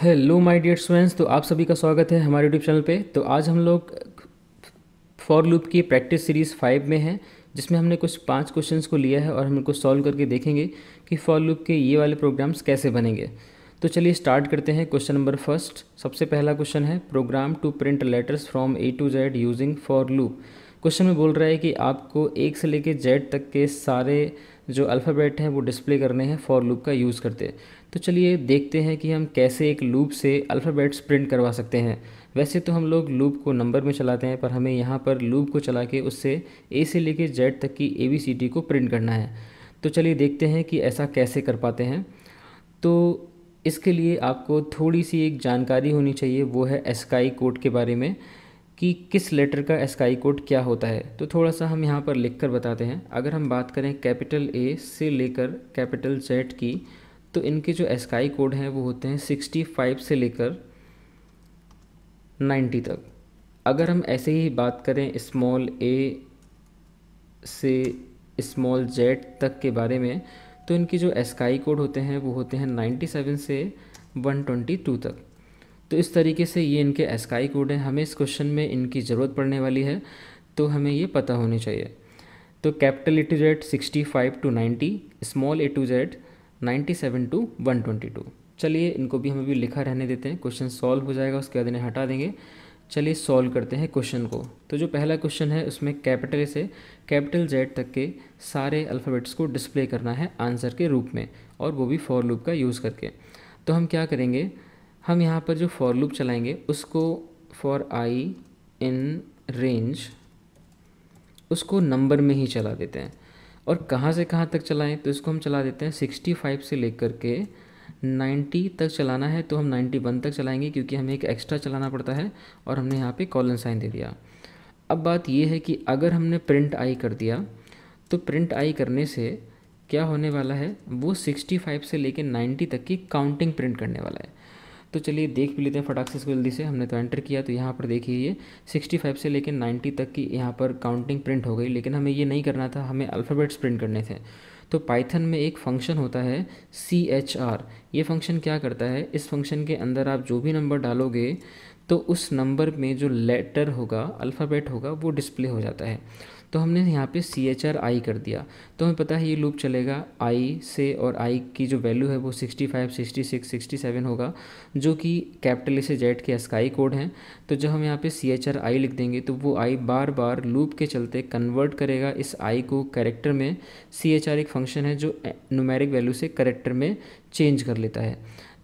Hello my dear students तो आप सभी का स्वागत है हमारे यूट्यूब चैनल पे तो आज हम लोग फॉर लूप की प्रैक्टिस सीरीज़ फाइव में हैं जिसमें हमने कुछ पांच क्वेश्चंस को लिया है और हम इनको सॉल्व करके देखेंगे कि फॉर लूप के ये वाले प्रोग्राम्स कैसे बनेंगे तो चलिए स्टार्ट करते हैं क्वेश्चन नंबर फर्स्ट सबसे पहला क्वेश्चन है program to print letters from A to Z using for loop question में बोल रहा है कि आपको एक से लेकर जेड तक के सारे जो अल्फ़ाबेट हैं वो डिस्प्ले करने हैं फॉर लूप का यूज़ करते तो चलिए देखते हैं कि हम कैसे एक लूप से अल्फ़ाबेट्स प्रिंट करवा सकते हैं वैसे तो हम लोग लूप को नंबर में चलाते हैं पर हमें यहाँ पर लूप को चला के उससे ए से लेके जेड तक की ए बी सी डी को प्रिंट करना है तो चलिए देखते हैं कि ऐसा कैसे कर पाते हैं तो इसके लिए आपको थोड़ी सी एक जानकारी होनी चाहिए वो है एस्काई कोड के बारे में कि किस लेटर का एस्काई कोड क्या होता है तो थोड़ा सा हम यहाँ पर लिख कर बताते हैं अगर हम बात करें कैपिटल ए से लेकर कैपिटल जेड की तो इनके जो एस्काई कोड हैं वो होते हैं सिक्सटी फाइव से लेकर नाइन्टी तक अगर हम ऐसे ही बात करें स्मॉल ए से स्मॉल जेड तक के बारे में तो इनके जो एस्काई कोड होते हैं वो होते हैं नाइन्टी सेवन से वन ट्वेंटी टू तक तो इस तरीके से ये इनके एस्काई कोड हैं हमें इस क्वेश्चन में इनकी ज़रूरत पड़ने वाली है तो हमें ये पता होनी चाहिए तो capital A to Z sixty five to ninety small A to Z ninety seven to one twenty two चलिए इनको भी हमें भी लिखा रहने देते हैं क्वेश्चन सॉल्व हो जाएगा उसके बाद इन्हें हटा देंगे चलिए सॉल्व करते हैं क्वेश्चन को तो जो पहला क्वेश्चन है उसमें कैपिटल से कैपिटल जेड तक के सारे अल्फ़ाबेट्स को डिस्प्ले करना है आंसर के रूप में और वो भी फॉर लूप का यूज़ करके तो हम क्या करेंगे हम यहाँ पर जो फॉर लूप चलाएंगे उसको फॉर आई इन रेंज उसको नंबर में ही चला देते हैं और कहाँ से कहाँ तक चलाएं तो इसको हम चला देते हैं 65 से लेकर के 90 तक चलाना है तो हम 91 तक चलाएंगे क्योंकि हमें एक एक्स्ट्रा चलाना पड़ता है और हमने यहाँ पे कॉलन साइन दे दिया अब बात यह है कि अगर हमने प्रिंट आई कर दिया तो प्रिंट आई करने से क्या होने वाला है वो 65 से लेकर 90 तक की काउंटिंग प्रिंट करने वाला है तो चलिए देख भी लेते हैं फटाक से इसको जल्दी से हमने तो एंटर किया तो यहाँ पर देखिए ये 65 से लेकर 90 तक की यहाँ पर काउंटिंग प्रिंट हो गई लेकिन हमें ये नहीं करना था हमें अल्फ़ाबेट्स प्रिंट करने थे तो पाइथन में एक फंक्शन होता है सी एच आर ये फंक्शन क्या करता है इस फंक्शन के अंदर आप जो भी नंबर डालोगे तो उस नंबर में जो लेटर होगा अल्फ़ाबेट होगा वो डिस्प्ले हो जाता है तो हमने यहाँ पे सी एच आर आई कर दिया तो हमें पता है ये लूप चलेगा आई से और आई की जो वैल्यू है वो sixty five sixty six sixty seven होगा जो कि कैपिटल से जेड के स्काई कोड हैं तो जब हम यहाँ पे सी एच आर आई लिख देंगे तो वो आई बार बार लूप के चलते कन्वर्ट करेगा इस आई को करेक्टर में सी एच आर एक फंक्शन है जो नुमेरिक वैल्यू से करेक्टर में चेंज कर लेता है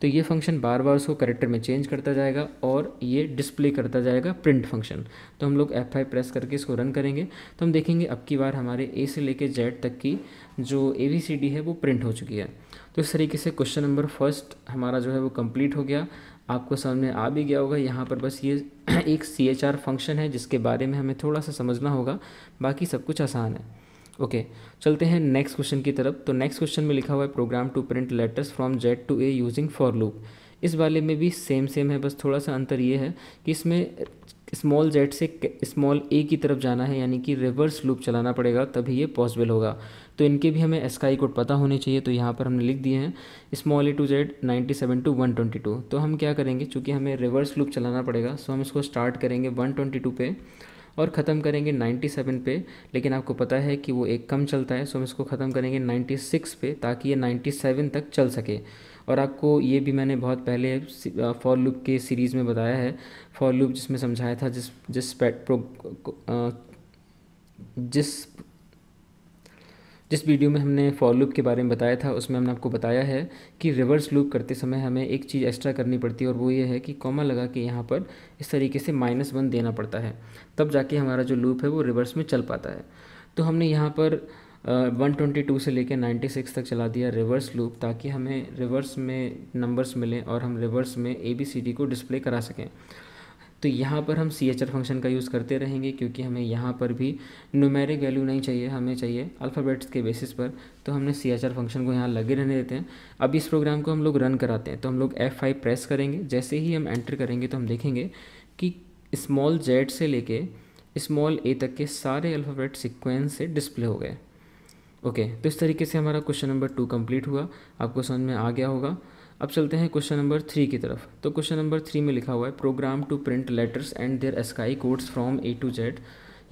तो ये फंक्शन बार बार उसको करेक्टर में चेंज करता जाएगा और ये डिस्प्ले करता जाएगा प्रिंट फंक्शन तो हम लोग F5 प्रेस करके इसको रन करेंगे तो हम देखेंगे अब की बार हमारे ए से लेके जेड तक की जो ए बी सी डी है वो प्रिंट हो चुकी है तो इस तरीके से क्वेश्चन नंबर फर्स्ट हमारा जो है वो कम्प्लीट हो गया आपको समझ में आ भी गया होगा यहाँ पर बस ये एक सी एच आर फंक्शन है जिसके बारे में हमें थोड़ा सा समझना होगा बाकी सब कुछ आसान है ओके चलते हैं नेक्स्ट क्वेश्चन की तरफ तो नेक्स्ट क्वेश्चन में लिखा हुआ है program to print letters from Z to A using for loop इस वाले में भी सेम सेम है बस थोड़ा सा अंतर ये है कि इसमें स्मॉल जेड से स्मॉल ए की तरफ जाना है यानी कि रिवर्स लूप चलाना पड़ेगा तभी ये पॉसिबल होगा तो इनके भी हमें एसकाई कोड पता होने चाहिए तो यहाँ पर हमने लिख दिए हैं small A to Z ninety seven to one twenty two तो हम क्या करेंगे चूँकि हमें रिवर्स लूप चलाना पड़ेगा सो हम इसको स्टार्ट करेंगे वन ट्वेंटी टू पे और ख़त्म करेंगे 97 पे लेकिन आपको पता है कि वो एक कम चलता है सो हम इसको ख़त्म करेंगे 96 पे ताकि ये 97 तक चल सके और आपको ये भी मैंने बहुत पहले फॉर लूप के सीरीज़ में बताया है फॉर लूप जिसमें समझाया था जिस जिस पैट प्रो जिस जिस वीडियो में हमने फॉर लूप के बारे में बताया था उसमें हमने आपको बताया है कि रिवर्स लूप करते समय हमें एक चीज़ एक्स्ट्रा करनी पड़ती है और वो ये है कि कॉमा लगा के यहाँ पर इस तरीके से माइनस वन देना पड़ता है तब जाके हमारा जो लूप है वो रिवर्स में चल पाता है तो हमने यहाँ पर वन ट्वेंटी टू से लेकर नाइन्टी सिक्स तक चला दिया रिवर्स लूप ताकि हमें रिवर्स में नंबर्स मिलें और हम रिवर्स में ए बी सी डी को डिस्प्ले करा सकें तो यहाँ पर हम सी एच आर फंक्शन का यूज़ करते रहेंगे क्योंकि हमें यहाँ पर भी नुमेरिक वैल्यू नहीं चाहिए हमें चाहिए अल्फ़ाबेट्स के बेसिस पर तो हमने सी एच आर फंक्शन को यहाँ लगे रहने देते हैं अब इस प्रोग्राम को हम लोग रन कराते हैं तो हम लोग एफ़ फाइव प्रेस करेंगे जैसे ही हम एंटर करेंगे तो हम देखेंगे कि स्मॉल जेड से लेके स्मॉल ए तक के सारे अल्फ़ाबेट सिक्वेंस से डिस्प्ले हो गए ओके तो इस तरीके से हमारा क्वेश्चन नंबर टू कम्प्लीट हुआ आपको समझ में आ गया होगा अब चलते हैं क्वेश्चन नंबर थ्री की तरफ तो क्वेश्चन नंबर थ्री में लिखा हुआ है program to print letters and their ASCII codes from A to Z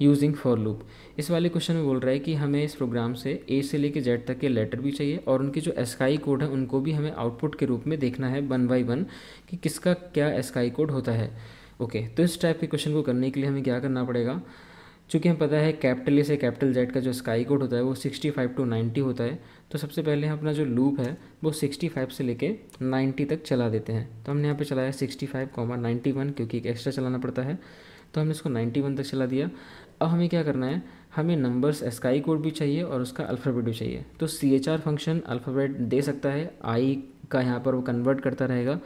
using for loop इस वाले क्वेश्चन में बोल रहा है कि हमें इस प्रोग्राम से ए से लेके जेड तक के लेटर भी चाहिए और उनके जो एस्काई कोड है उनको भी हमें आउटपुट के रूप में देखना है वन बाई वन कि किसका क्या एस्काई कोड होता है ओके okay, तो इस टाइप के क्वेश्चन को करने के लिए हमें क्या करना पड़ेगा चूँकि हम पता है कैपिटल ए से कैपिटल जेड का जो स्काई कोड होता है वो सिक्सटी फाइव टू नाइन्टी होता है तो सबसे पहले हम अपना जो लूप है वो सिक्सटी फाइव से लेके नाइन्टी तक चला देते हैं तो हमने यहाँ पे चलाया sixty five comma ninety one क्योंकि एक एक्स्ट्रा चलाना पड़ता है तो हमने इसको नाइन्टी वन तक चला दिया अब हमें क्या करना है हमें नंबर्स स्काई कोड भी चाहिए और उसका अल्फ़ाबेट भी चाहिए तो C H R function alphabet दे सकता है आई का यहाँ पर वो कन्वर्ट करता रहेगा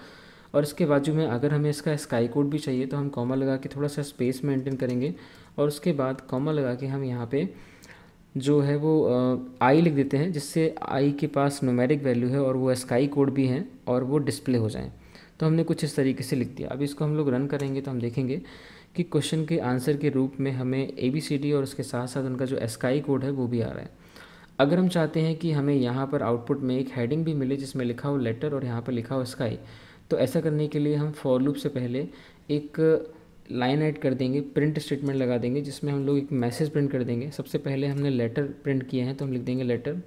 और इसके बाजू में अगर हमें इसका स्काई कोड भी चाहिए तो हम कॉमा लगा के थोड़ा सा स्पेस मेंटेन करेंगे और उसके बाद कॉमा लगा के हम यहाँ पे जो है वो आई लिख देते हैं जिससे आई के पास नोमेरिक वैल्यू है और वो स्काई कोड भी हैं और वो डिस्प्ले हो जाएँ तो हमने कुछ इस तरीके से लिख दिया अब इसको हम लोग रन करेंगे तो हम देखेंगे कि क्वेश्चन के आंसर के रूप में हमें ए बी सी डी और उसके साथ साथ उनका जो एस्काई कोड है वो भी आ रहा है अगर हम चाहते हैं कि हमें यहाँ पर आउटपुट में एक हेडिंग भी मिले जिसमें लिखा हो लेटर और यहाँ पर लिखा हो स्काई तो ऐसा करने के लिए हम फॉर लूप से पहले एक लाइन ऐड कर देंगे प्रिंट स्टेटमेंट लगा देंगे जिसमें हम लोग एक मैसेज प्रिंट कर देंगे सबसे पहले हमने लेटर प्रिंट किए हैं तो हम लिख देंगे लेटर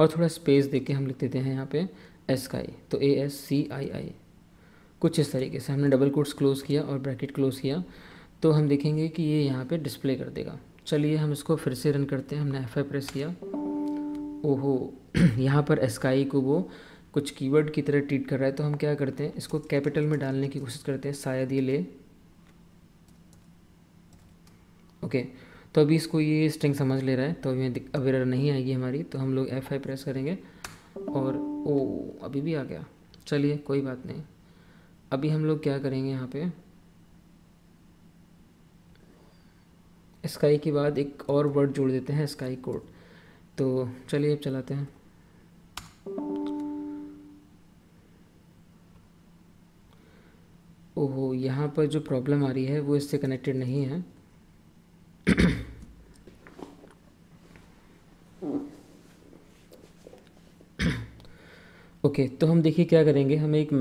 और थोड़ा स्पेस देके के हम लिख देते हैं यहाँ पे एस का आई तो ए एस सी आई आई कुछ इस तरीके से हमने डबल कोट्स क्लोज़ किया और ब्रैकेट क्लोज़ किया तो हम देखेंगे कि ये यहाँ पे डिस्प्ले कर देगा चलिए हम इसको फिर से रन करते हैं हमने एफ प्रेस किया ओहो यहाँ पर एस्काई को वो कुछ कीवर्ड की तरह ट्रीट कर रहा है तो हम क्या करते हैं इसको कैपिटल में डालने की कोशिश करते हैं शायद ये ले ओके तो अभी इसको ये स्ट्रिंग समझ ले रहा है तो अभी अब एरर नहीं आएगी हमारी तो हम लोग एफ आई प्रेस करेंगे और ओ अभी भी आ गया चलिए कोई बात नहीं अभी हम लोग क्या करेंगे यहाँ पे स्काई के बाद एक और वर्ड जोड़ देते हैं स्काई कोड तो चलिए अब चलाते हैं ओहो यहाँ पर जो प्रॉब्लम आ रही है वो इससे कनेक्टेड नहीं है ओके okay, तो हम देखिए क्या करेंगे हम एक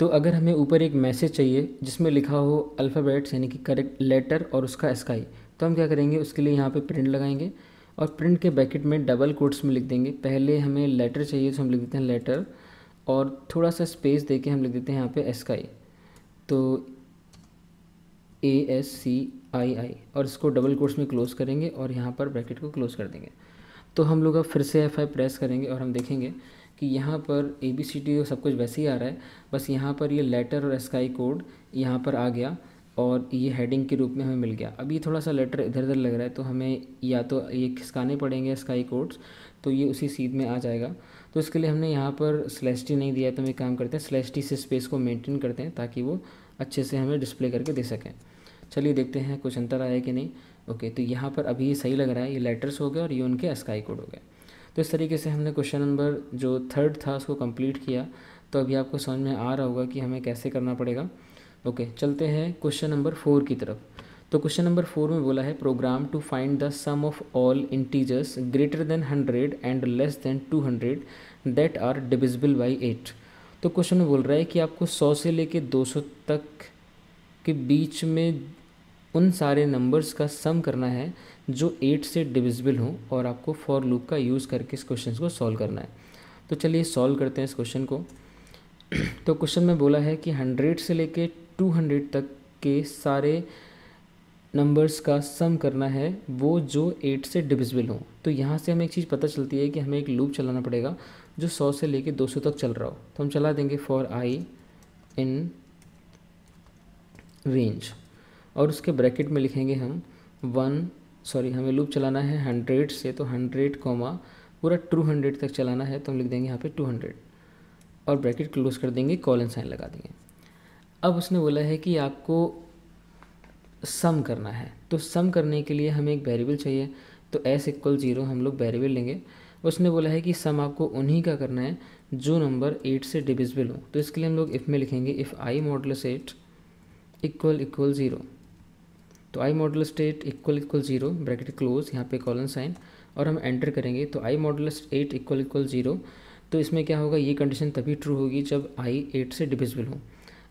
तो अगर हमें ऊपर एक मैसेज चाहिए जिसमें लिखा हो अल्फ़ाबेट्स यानी कि करेक्ट लेटर और उसका स्काई तो हम क्या करेंगे उसके लिए यहाँ पे प्रिंट लगाएंगे और प्रिंट के बैकेट में डबल कोट्स में लिख देंगे पहले हमें लेटर चाहिए तो हम लिख देते हैं लेटर और थोड़ा सा स्पेस दे के हम लिख देते हैं यहाँ पर एस्काई तो ए एस सी आई आई और इसको डबल कोर्स में क्लोज़ करेंगे और यहाँ पर ब्रैकेट को क्लोज़ कर देंगे तो हम लोग अब फिर से एफ आई प्रेस करेंगे और हम देखेंगे कि यहाँ पर ए बी सी टी सब कुछ वैसे ही आ रहा है बस यहाँ पर ये लेटर और स्काई कोड यहाँ पर आ गया और ये हेडिंग के रूप में हमें मिल गया अभी थोड़ा सा लेटर इधर उधर लग रहा है तो हमें या तो ये खिसकाने पड़ेंगे स्काई कोड्स तो ये उसी सीध में आ जाएगा तो इसके लिए हमने यहाँ पर स्लेस्टी नहीं दिया तो हम एक काम करते हैं स्लेस्टी से स्पेस को मेंटेन करते हैं ताकि वो अच्छे से हमें डिस्प्ले करके दे सकें चलिए देखते हैं कुछ अंतर आया कि नहीं ओके तो यहाँ पर अभी सही लग रहा है ये लेटर्स हो गए और ये उनके स्काई कोड हो गए तो इस तरीके से हमने क्वेश्चन नंबर जो थर्ड था उसको कंप्लीट किया तो अभी आपको समझ में आ रहा होगा कि हमें कैसे करना पड़ेगा ओके चलते हैं क्वेश्चन नंबर फोर की तरफ तो क्वेश्चन नंबर फोर में बोला है program to find the sum of all integers greater than hundred and less than two hundred that are divisible by eight तो क्वेश्चन में बोल रहा है कि आपको सौ से लेके दो सौ तक के बीच में उन सारे नंबर्स का सम करना है जो एट से डिविजिबल हों और आपको फॉर लूप का यूज़ करके इस क्वेश्चन को सॉल्व करना है तो चलिए सॉल्व करते हैं इस क्वेश्चन को तो क्वेश्चन में बोला है कि हंड्रेड से लेके टू हंड्रेड तक के सारे नंबर्स का सम करना है वो जो एट से डिविजिबल हों तो यहाँ से हमें एक चीज़ पता चलती है कि हमें एक लूप चलाना पड़ेगा जो सौ से लेके दो सौ तक चल रहा हो तो हम चला देंगे फॉर आई इन रेंज और उसके ब्रैकेट में लिखेंगे हम वन सॉरी हमें लूप चलाना है हंड्रेड से तो हंड्रेड कॉमा पूरा टू हंड्रेड तक चलाना है तो हम लिख देंगे यहाँ पे टू हंड्रेड और ब्रैकेट क्लोज कर देंगे कॉलन साइन लगा देंगे अब उसने बोला है कि आपको सम करना है तो सम करने के लिए हमें एक वेरिएबल चाहिए तो एस इक्वल ज़ीरो हम लोग वेरिएबल लेंगे उसने बोला है कि सम आपको उन्हीं का करना है जो नंबर एट से डिविजिबल हो तो इसके लिए हम लोग इफ़ में लिखेंगे if I modulo eight equal equal zero तो I modulo eight equal equal zero bracket close यहाँ पे कॉलन साइन और हम एंटर करेंगे तो I modulo eight equal equal zero तो इसमें क्या होगा ये कंडीशन तभी ट्रू होगी जब आई एट से डिविजिबल हो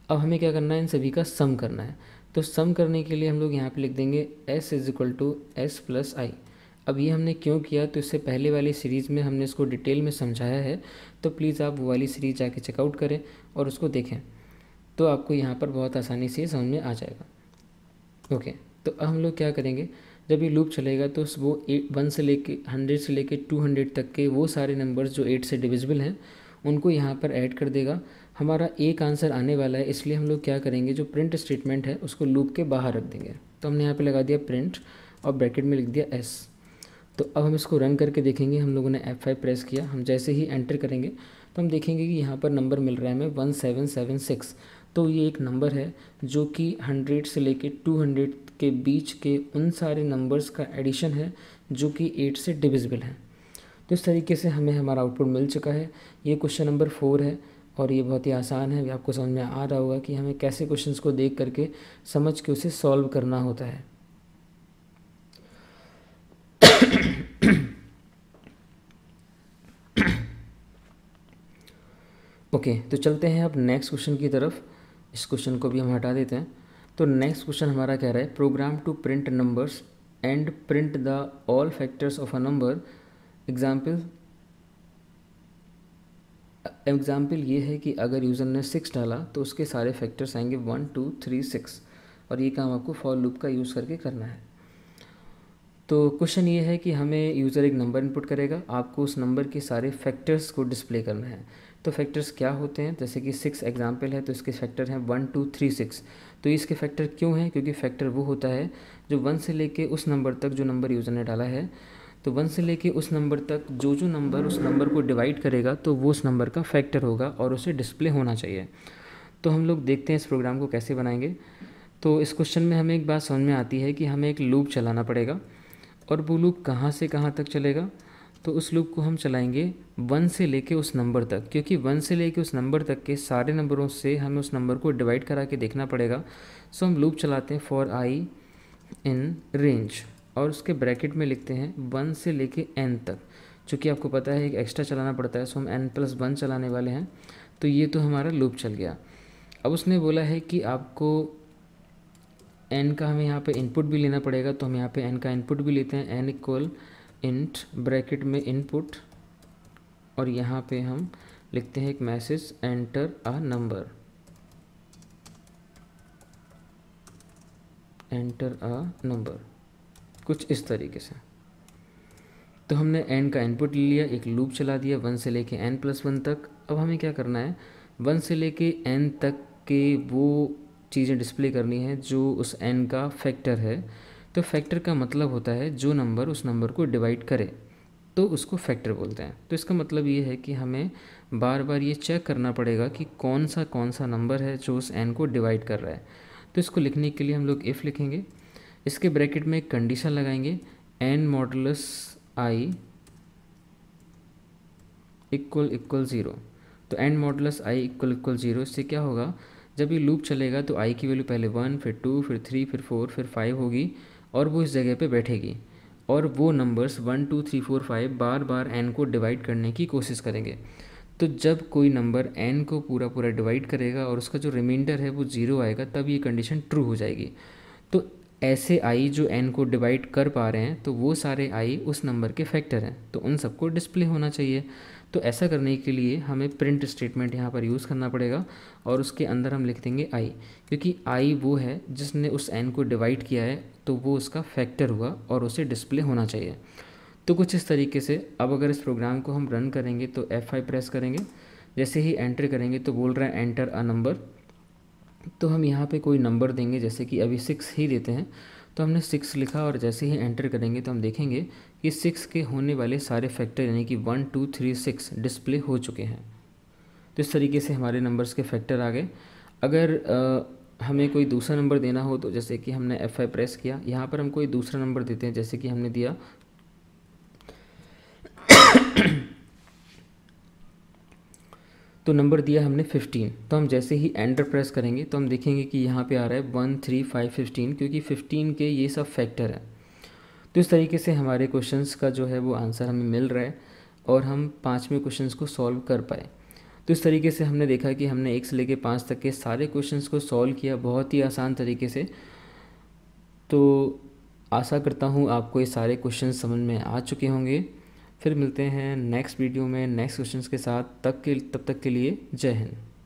अब हमें क्या करना है इन सभी का सम करना है तो सम करने के लिए हम लोग यहाँ पे लिख देंगे S is equal to S plus I अब ये हमने क्यों किया तो इससे पहले वाली सीरीज़ में हमने इसको डिटेल में समझाया है तो प्लीज़ आप वो वाली सीरीज़ जाके चेकआउट करें और उसको देखें तो आपको यहाँ पर बहुत आसानी से समझ में आ जाएगा ओके okay. तो अब हम लोग क्या करेंगे जब ये लूप चलेगा तो वो एट वन से लेके हंड्रेड से लेके टू हंड्रेड तक के वो सारे नंबर्स जो एट से डिविजिबल हैं उनको यहाँ पर ऐड कर देगा हमारा एक आंसर आने वाला है इसलिए हम लोग क्या करेंगे जो प्रिंट स्टेटमेंट है उसको लूप के बाहर रख देंगे तो हमने यहाँ पे लगा दिया प्रिंट और ब्रैकेट में लिख दिया एस तो अब हम इसको रन करके देखेंगे हम लोगों ने एफ फाइव प्रेस किया हम जैसे ही एंटर करेंगे तो हम देखेंगे कि यहाँ पर नंबर मिल रहा है हमें वन सेवन सेवन सिक्स तो ये एक नंबर है जो कि हंड्रेड से लेके टू हंड्रेड के बीच के उन सारे नंबर्स का एडिशन है जो कि एट से डिविजिबल हैं तो इस तरीके से हमें हमारा आउटपुट मिल चुका है ये क्वेश्चन नंबर फोर है और ये बहुत ही आसान है आपको समझ में आ रहा होगा कि हमें कैसे क्वेश्चन को देख करके समझ के उसे सॉल्व करना होता है ओके okay, तो चलते हैं अब नेक्स्ट क्वेश्चन की तरफ इस क्वेश्चन को भी हम हटा देते हैं तो नेक्स्ट क्वेश्चन हमारा कह रहा है program to print numbers and print the all factors of a number example example ये है कि अगर यूज़र ने सिक्स डाला तो उसके सारे फैक्टर्स आएंगे वन टू थ्री सिक्स और ये काम आपको फॉर लूप का यूज़ करके करना है तो क्वेश्चन ये है कि हमें यूज़र एक नंबर इनपुट करेगा आपको उस नंबर के सारे फैक्टर्स को डिस्प्ले करना है तो फैक्टर्स क्या होते हैं जैसे कि सिक्स एग्जाम्पल है तो इसके फैक्टर हैं वन टू थ्री सिक्स तो इसके फैक्टर क्यों हैं क्योंकि फैक्टर वो होता है जो वन से लेके उस नंबर तक जो नंबर यूज़र ने डाला है तो वन से लेके उस नंबर तक जो जो नंबर उस नंबर को डिवाइड करेगा तो वो उस नंबर का फैक्टर होगा और उसे डिस्प्ले होना चाहिए तो हम लोग देखते हैं इस प्रोग्राम को कैसे बनाएंगे तो इस क्वेश्चन में हमें एक बात समझ में आती है कि हमें एक लूप चलाना पड़ेगा और वो लूप कहाँ से कहाँ तक चलेगा तो उस लूप को हम चलाएंगे वन से लेके उस नंबर तक क्योंकि वन से लेके उस नंबर तक के सारे नंबरों से हमें उस नंबर को डिवाइड करा के देखना पड़ेगा सो हम लूप चलाते हैं फॉर आई इन रेंज और उसके ब्रैकेट में लिखते हैं वन से लेके एन तक चूँकि आपको पता है एक एक्स्ट्रा चलाना पड़ता है सो हम एन प्लस वन चलाने वाले हैं तो ये तो हमारा लूप चल गया अब उसने बोला है कि आपको एन का हमें यहाँ पे इनपुट भी लेना पड़ेगा तो हम यहाँ पे एन का इनपुट भी लेते हैं एन इक्वल इंट ब्रैकेट में इनपुट और यहाँ पे हम लिखते हैं एक message enter a number enter a number कुछ इस तरीके से तो हमने एन का इनपुट ले लिया एक लूप चला दिया वन से लेके एन प्लस वन तक अब हमें क्या करना है वन से लेके एन तक के वो चीज़ें डिस्प्ले करनी है जो उस एन का फैक्टर है तो फैक्टर का मतलब होता है जो नंबर उस नंबर को डिवाइड करे तो उसको फैक्टर बोलते हैं तो इसका मतलब ये है कि हमें बार बार ये चेक करना पड़ेगा कि कौन सा कौन सा नंबर है जो उस एन को डिवाइड कर रहा है तो इसको लिखने के लिए हम लोग इफ़ लिखेंगे इसके ब्रैकेट में एक कंडीशन लगाएंगे N modulus I equal equal zero तो N modulus I equal equal zero इससे क्या होगा जब ये लूप चलेगा तो आई की वैल्यू पहले वन फिर टू फिर थ्री फिर फोर फिर फाइव होगी और वो इस जगह पे बैठेगी और वो numbers one two three four five बार बार एन को डिवाइड करने की कोशिश करेंगे तो जब कोई नंबर एन को पूरा पूरा डिवाइड करेगा और उसका जो रिमाइंडर है वो ज़ीरो आएगा तब ये कंडीशन ट्रू हो जाएगी तो ऐसे आई जो एन को डिवाइड कर पा रहे हैं तो वो सारे आई उस नंबर के फैक्टर हैं तो उन सबको डिस्प्ले होना चाहिए तो ऐसा करने के लिए हमें प्रिंट स्टेटमेंट यहाँ पर यूज़ करना पड़ेगा और उसके अंदर हम लिख देंगे आई क्योंकि आई वो है जिसने उस एन को डिवाइड किया है तो वो उसका फैक्टर हुआ और उसे डिस्प्ले होना चाहिए तो कुछ इस तरीके से अब अगर इस प्रोग्राम को हम रन करेंगे तो एफ आई प्रेस करेंगे जैसे ही एंटर करेंगे तो बोल रहा है एंटर अ नंबर तो हम यहाँ पे कोई नंबर देंगे जैसे कि अभी सिक्स ही देते हैं तो हमने सिक्स लिखा और जैसे ही एंटर करेंगे तो हम देखेंगे कि सिक्स के होने वाले सारे फैक्टर यानी कि one two three six display हो चुके हैं तो इस तरीके से हमारे नंबर्स के फैक्टर आ गए अगर आ, हमें कोई दूसरा नंबर देना हो तो जैसे कि हमने एफ आई प्रेस किया यहाँ पर हम कोई दूसरा नंबर देते हैं जैसे कि हमने दिया तो नंबर दिया हमने 15 तो हम जैसे ही एंटर प्रेस करेंगे तो हम देखेंगे कि यहाँ पे आ रहा है वन थ्री फाइव फिफ्टीन क्योंकि फिफ्टीन के ये सब फैक्टर हैं तो इस तरीके से हमारे क्वेश्चंस का जो है वो आंसर हमें मिल रहा है और हम पाँचवें क्वेश्चंस को सॉल्व कर पाए तो इस तरीके से हमने देखा कि हमने एक से लेकर पाँच तक के सारे क्वेश्चन को सॉल्व किया बहुत ही आसान तरीके से तो आशा करता हूँ आपको ये सारे क्वेश्चन समझ में आ चुके होंगे फिर मिलते हैं नेक्स्ट वीडियो में नेक्स्ट क्वेश्चंस के साथ तक के तब तक के लिए जय हिंद